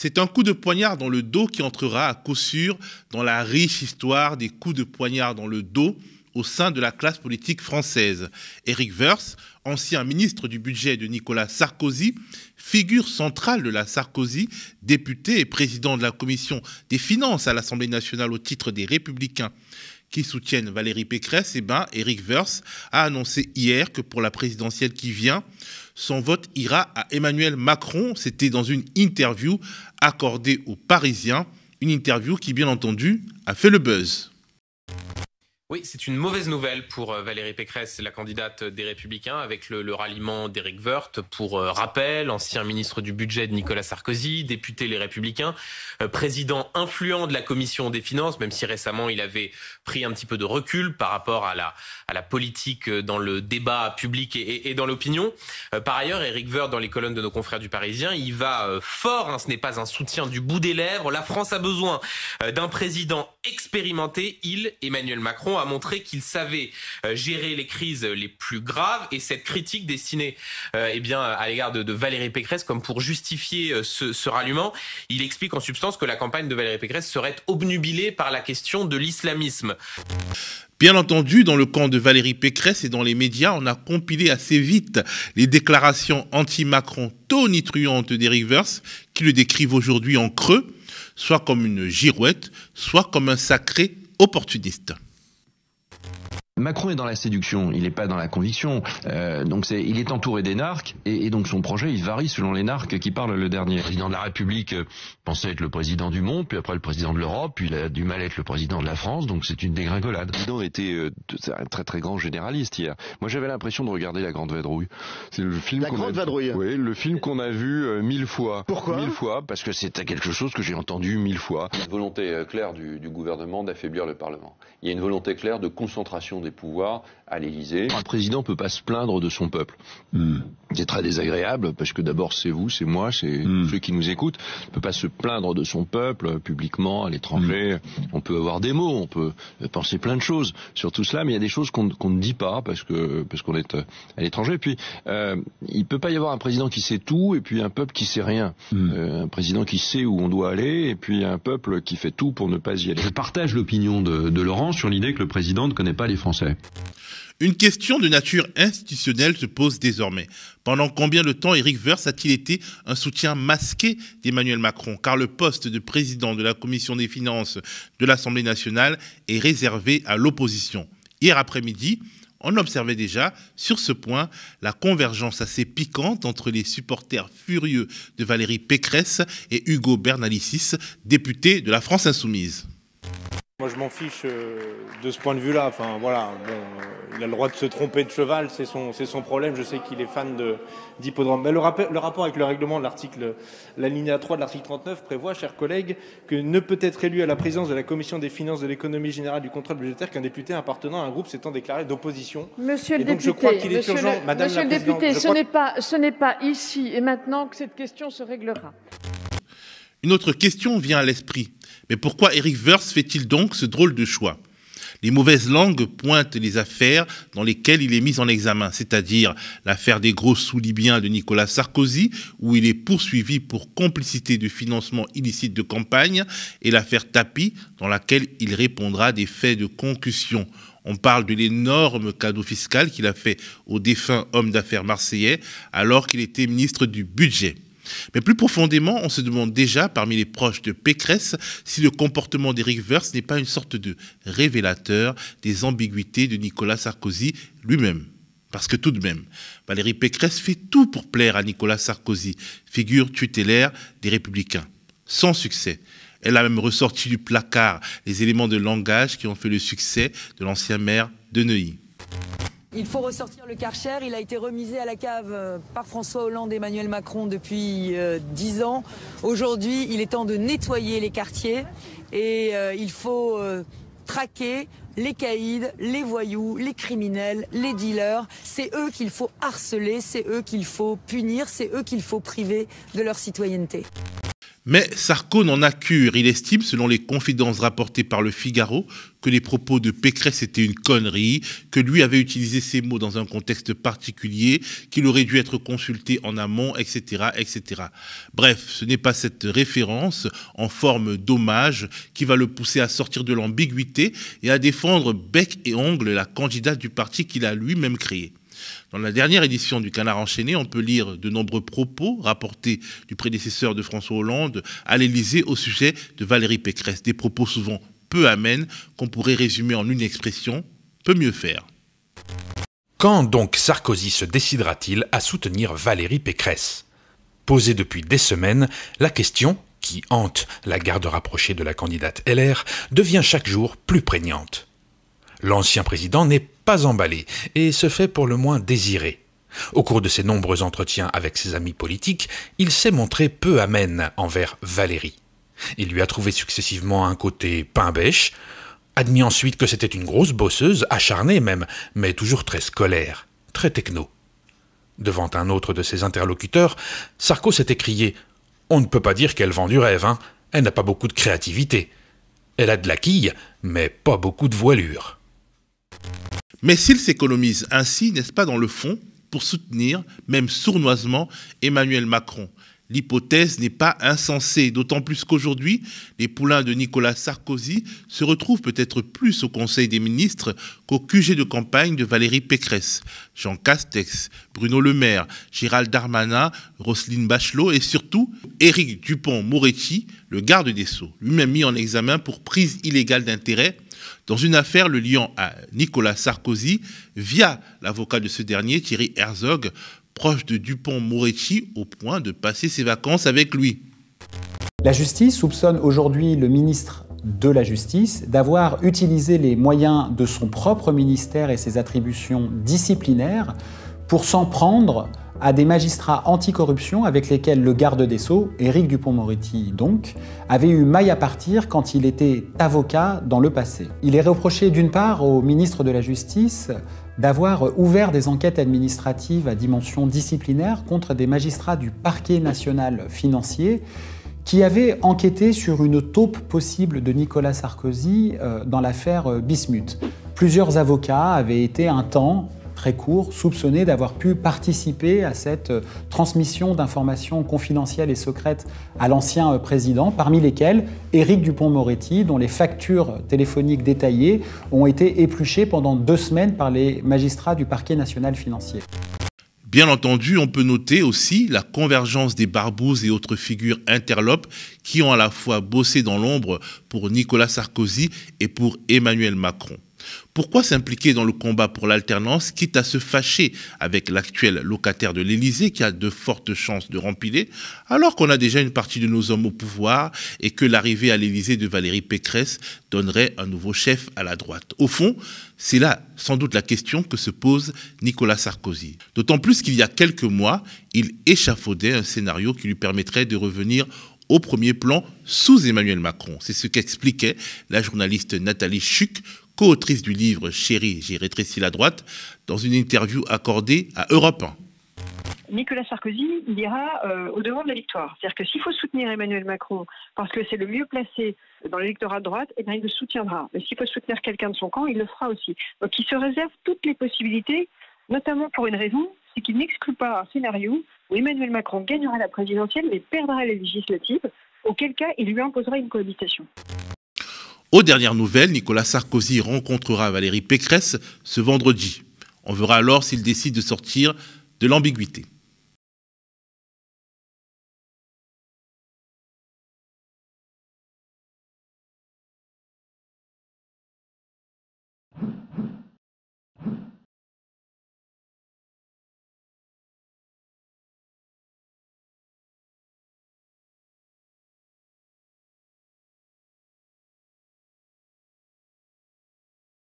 C'est un coup de poignard dans le dos qui entrera à coup sûr dans la riche histoire des coups de poignard dans le dos au sein de la classe politique française. Éric Wörth, ancien ministre du budget de Nicolas Sarkozy, figure centrale de la Sarkozy, député et président de la commission des finances à l'Assemblée nationale au titre des Républicains, qui soutiennent Valérie Pécresse, et eh ben, Eric Verse a annoncé hier que pour la présidentielle qui vient, son vote ira à Emmanuel Macron. C'était dans une interview accordée aux Parisiens, une interview qui, bien entendu, a fait le buzz. Oui, c'est une mauvaise nouvelle pour euh, Valérie Pécresse, la candidate des Républicains, avec le, ralliement d'Éric Woerth. Pour euh, rappel, ancien ministre du budget de Nicolas Sarkozy, député Les Républicains, euh, président influent de la Commission des Finances, même si récemment il avait pris un petit peu de recul par rapport à la, politique dans le débat public et, dans l'opinion. par ailleurs, Éric Woerth, dans les colonnes de nos confrères du Parisien, il va fort, hein, ce n'est pas un soutien du bout des lèvres. La France a besoin d'un président expérimenté. Il, Emmanuel Macron, a montré qu'il savait euh, gérer les crises les plus graves et cette critique destinée euh, eh bien, à l'égard de, Valérie Pécresse comme pour justifier euh, ce, ce il explique en substance que la campagne de Valérie Pécresse serait obnubilée par la question de l'islamisme. Bien entendu, dans le camp de Valérie Pécresse et dans les médias, on a compilé assez vite les déclarations anti-Macron tonitruantes des Rivers qui le décrivent aujourd'hui en creux, soit comme une girouette, soit comme un sacré opportuniste. Macron est dans la séduction, il n'est pas dans la conviction. Euh, donc il est entouré des narcs et, donc son projet il varie selon les narques qui parlent le dernier. Le président de la République euh, pensait être le président du monde, puis après le président de l'Europe, puis il a du mal à être le président de la France, donc c'est une dégringolade. Le président était euh, un très très grand généraliste hier. Moi j'avais l'impression de regarder La Grande Vadrouille. C'est le film La Grande Vadrouille. Oui, le film qu'on a vu mille fois. Pourquoi Mille fois parce que c'était quelque chose que j'ai entendu mille fois. Il y a une volonté claire du, du gouvernement d'affaiblir le Parlement. Il y a une volonté claire de concentration des à l'Élysée. Un président ne peut pas se plaindre de son peuple. Hmm c'est très désagréable parce que d'abord c'est vous, c'est moi, c'est hmm. ceux qui nous écoutent. On peut pas se plaindre de son peuple publiquement à l'étranger. Hmm. On peut avoir des mots, on peut penser plein de choses sur tout cela, mais il y a des choses qu'on ne dit pas parce que parce qu'on est euh, à l'étranger. Et puis euh, il peut pas y avoir un président qui sait tout et puis un peuple qui sait rien. Hmm. Euh, un président qui sait où on doit aller et puis un peuple qui fait tout pour ne pas y aller. Je partage l'opinion de Laurent sur l'idée que le président ne connaît pas les Français. Une question de nature institutionnelle se pose désormais. Pendant combien de temps Éric Woerth a-t-il été un soutien masqué d'Emmanuel Macron Car le poste de président de la Commission des finances de l'Assemblée nationale est réservé à l'opposition. Hier après-midi, on observait déjà, sur ce point, la convergence assez piquante entre les supporters furieux de Valérie Pécresse et Hugo Bernalicis, député de la France insoumise. Moi, je m'en fiche euh, de ce point de vue-là. Enfin, voilà, bon, euh, il a le droit de se tromper de cheval, c'est son, c'est son problème. Je sais qu'il est fan de, d'hippodrome. Mais le, rapport avec le règlement de l'article, l'alinéa 3 de l'article 39 prévoit, chers collègues, que ne peut être élu à la présidence de la commission des finances, de l'économie générale, du contrôle budgétaire qu'un député appartenant à un groupe s'étant déclaré d'opposition. Monsieur le député, député, ce ce n'est pas ici et maintenant que cette question se réglera. Une autre question vient à l'esprit mais pourquoi Eric Verse fait-il donc ce drôle de choix les mauvaises langues pointent les affaires dans lesquelles il est mis en examen, c'est-à-dire l'affaire des gros sous libyens de Nicolas Sarkozy, où il est poursuivi pour complicité de financement illicite de campagne, et l'affaire Tapi, dans laquelle il répondra des faits de concussion. On parle de l'énorme cadeau fiscal qu'il a fait au défunt homme d'affaires marseillais alors qu'il était ministre du Budget. Mais plus profondément, on se demande déjà, parmi les proches de Pécresse, si le comportement d'Éric Verse n'est pas une sorte de révélateur des ambiguïtés de Nicolas Sarkozy lui-même. Parce que tout de même, Valérie Pécresse fait tout pour plaire à Nicolas Sarkozy, figure tutélaire des Républicains. Sans succès. Elle a même ressorti du placard les éléments de langage qui ont fait le succès de l'ancien maire de Neuilly. Il faut ressortir le Karcher. Il a été remisé à la cave euh, par François Hollande et Emmanuel Macron depuis euh, dix ans. Aujourd'hui, il est temps de nettoyer les quartiers et euh, il faut traquer les caïds, les voyous, les criminels, les dealers. C'est eux qu'il faut harceler, c'est eux qu'il faut punir, c'est eux qu'il faut priver de leur citoyenneté. Mais Sarko n'en a cure. Il estime, selon les confidences rapportées par le Figaro, que les propos de Pécresse étaient une connerie, que lui avait utilisé ces mots dans un contexte particulier, qu'il aurait dû être consulté en amont, etc., etc. Bref, ce n'est pas cette référence en forme d'hommage qui va le pousser à sortir de l'ambiguïté et à défendre bec et ongle la candidate du parti qu'il a lui-même créé. Dans la dernière édition du Canard enchaîné, on peut lire de nombreux propos rapportés du prédécesseur de François Hollande à l'Élysée au sujet de Valérie Pécresse, des propos souvent peu amènes qu'on pourrait résumer en une expression Peu mieux faire. Quand donc Sarkozy se décidera-t-il à soutenir Valérie Pécresse Posée depuis des semaines, la question, qui hante la garde rapprochée de la candidate LR, devient chaque jour plus prégnante. L'ancien président n'est emballé et se fait pour le moins désiré. Au cours de ses nombreux entretiens avec ses amis politiques, il s'est montré peu amène envers Valérie. Il lui a trouvé successivement un côté pain-bêche, admis ensuite que c'était une grosse bosseuse, acharnée même, mais toujours très scolaire, très techno. Devant un autre de ses interlocuteurs, Sarko s'est écrié On ne peut pas dire qu'elle vend du rêve, hein. Elle n'a pas beaucoup de créativité. Elle a de la quille, mais pas beaucoup de voilure. Mais s'il s'économise ainsi, n'est-ce pas, dans le fond, pour soutenir, même sournoisement, Emmanuel Macron L'hypothèse n'est pas insensée, d'autant plus qu'aujourd'hui, les poulains de Nicolas Sarkozy se retrouvent peut-être plus au Conseil des ministres qu'au QG de campagne de Valérie Pécresse. Jean Castex, Bruno Le Maire, Gérald Darmanin, Roselyne Bachelot et surtout Éric Dupont-Moretti, le garde des Sceaux, lui-même mis en examen pour prise illégale d'intérêt dans une affaire le liant à Nicolas Sarkozy via l'avocat de ce dernier, Thierry Herzog, proche de Dupont-Moretti, au point de passer ses vacances avec lui. La justice soupçonne aujourd'hui le ministre de la Justice d'avoir utilisé les moyens de son propre ministère et ses attributions disciplinaires pour s'en prendre à des magistrats anticorruption avec lesquels le garde des Sceaux, Éric Dupont-Moretti donc, avait eu maille à partir quand il était avocat dans le passé. Il est reproché d'une part au ministre de la Justice d'avoir ouvert des enquêtes administratives à dimension disciplinaire contre des magistrats du parquet national financier qui avaient enquêté sur une taupe possible de Nicolas Sarkozy euh, dans l'affaire euh, Bismuth. Plusieurs avocats avaient été un temps très court, soupçonné d'avoir pu participer à cette euh, transmission d'informations confidentielles et secrètes à l'ancien euh, président, parmi lesquelles Éric Dupont-Moretti, dont les factures téléphoniques détaillées ont été épluchées pendant deux semaines par les magistrats du parquet national financier. Bien entendu, on peut noter aussi la convergence des barbouzes et autres figures interlopes qui ont à la fois bossé dans l'ombre pour Nicolas Sarkozy et pour Emmanuel Macron. Pourquoi s'impliquer dans le combat pour l'alternance, quitte à se fâcher avec l'actuel locataire de l'Élysée qui a de fortes chances de rempiler, alors qu'on a déjà une partie de nos hommes au pouvoir et que l'arrivée à l'Élysée de Valérie Pécresse donnerait un nouveau chef à la droite Au fond, c'est là sans doute la question que se pose Nicolas Sarkozy. D'autant plus qu'il y a quelques mois, il échafaudait un scénario qui lui permettrait de revenir au premier plan sous Emmanuel Macron. C'est ce qu'expliquait la journaliste Nathalie Schuck, co-autrice du livre Chérie, j'ai rétréci la droite, dans une interview accordée à Europe 1. Nicolas Sarkozy il ira euh, au devant de la victoire. C'est-à-dire que s'il faut soutenir Emmanuel Macron parce que c'est le mieux placé dans l'électorat de droite, et eh bien, il le soutiendra. Mais s'il faut soutenir quelqu'un de son camp, il le fera aussi. Donc il se réserve toutes les possibilités, notamment pour une raison, c'est qu'il n'exclut pas un scénario Emmanuel Macron gagnera la présidentielle mais perdra la législative, auquel cas il lui imposera une cohabitation. Aux dernières nouvelles, Nicolas Sarkozy rencontrera Valérie Pécresse ce vendredi. On verra alors s'il décide de sortir de l'ambiguïté.